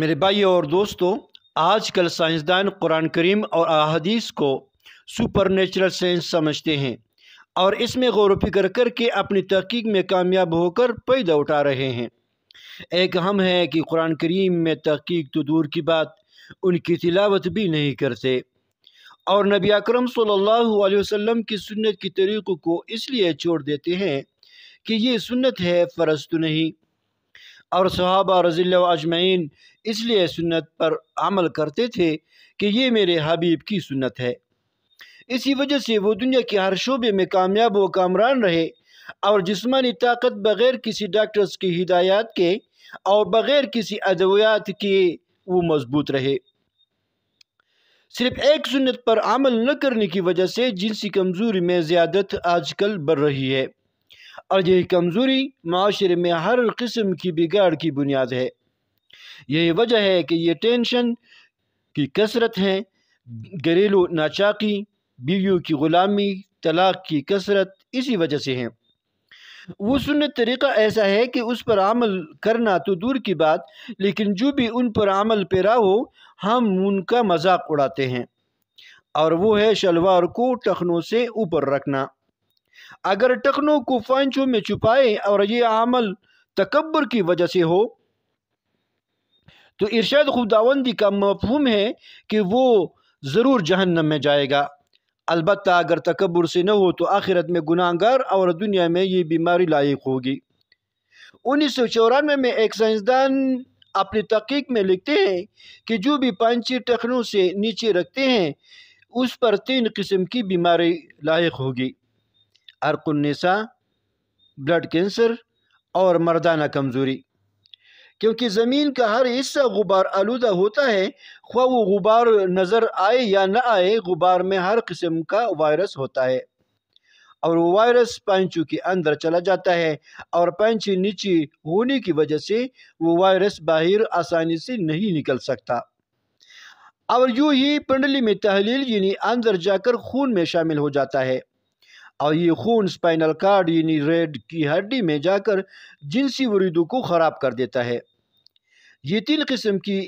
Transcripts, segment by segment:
मेरे भाई और दोस्तों आजकल साइंसदान कुरान करीम और अदीस को सुपर नेचुरल साइंस समझते हैं और इसमें गौर फिक्र करके अपनी तहकीक में कामयाब होकर पैदा उठा रहे हैं एक हम है कि कुरान करीम में तहकीक तो दूर की बात उनकी तिलावत भी नहीं करते और नबी अकरम सल्लल्लाहु अलैहि वसल्लम की सुन्नत की तरीक़ों को इसलिए छोड़ देते हैं कि ये सुन्नत है फ़र्ज तो नहीं और सहाबा रज़ील अजमैन इसलिए सुन्नत पर अमल करते थे कि ये मेरे हबीब की सुन्नत है इसी वजह से वो दुनिया के हर शोबे में कामयाब व कामरान रहे और जिसमानी ताकत बग़ैर किसी डॉक्टर्स की हिदायत के और बग़ैर किसी अद्वियात के वो मजबूत रहे सिर्फ एक सुन्नत पर अमल न करने की वजह से जिनसी कमज़ोरी में ज़्यादत आजकल बढ़ रही है और यही कमज़ोरी माशरे में हर किस्म की बिगाड़ की बुनियाद है यही वजह है कि ये टेंशन की कसरत है घरेलू नाचाकी बीवियों की ग़ुलामी तलाक़ की कसरत इसी वजह से है वो सुनने तरीक़ा ऐसा है कि उस पर अमल करना तो दूर की बात लेकिन जो भी उन पर अमल पेरा हो हम उनका मजाक उड़ाते हैं और वो है शलवार को टखनों से ऊपर रखना अगर टखनों को फंचों में छुपाए और ये अमल तकबर की वजह से हो तो इर्शाद खुदावंदी का मफहम है कि वो ज़रूर जहन्नम में जाएगा अलबत् अगर तकबर से न हो तो आखिरत में गुनागार और दुनिया में ये बीमारी लायक होगी उन्नीस सौ चौरानवे में एक साइंसदान अपनी तहकीक में लिखते हैं कि जो भी पंची टखनों से नीचे रखते हैं उस पर तीन किस्म की बीमारी लायक होगी अरकुनसा ब्लड कैंसर और मर्दाना कमज़ोरी क्योंकि ज़मीन का हर हिस्सा गुबार आलूदा होता है ख्वा वो गुबार नज़र आए या ना आए गुबार में हर किस्म का वायरस होता है और वो वायरस पैंचू के अंदर चला जाता है और पैंची नीचे होने की वजह से वो वायरस बाहर आसानी से नहीं निकल सकता और यूँ ही पिंडली में तहलील यानी अंदर जाकर खून में शामिल हो जाता है और ये खून स्पाइनल कार्ड यानी रेड की हड्डी में जाकर जिनसी वरीदों को ख़राब कर देता है ये तीन किस्म की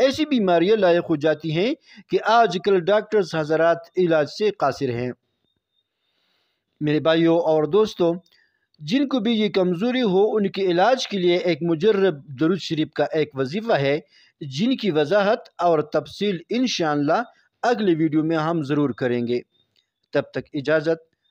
ऐसी बीमारियां लायक हो जाती हैं कि आजकल डॉक्टर्स हजरात इलाज से कासिर हैं मेरे भाइयों और दोस्तों जिनको भी ये कमज़ोरी हो उनके इलाज के लिए एक मुजरब दरुद शरीफ का एक वजीफ़ा है जिनकी वजाहत और तफसील इन अगले वीडियो में हम ज़रूर करेंगे तब तक इजाज़त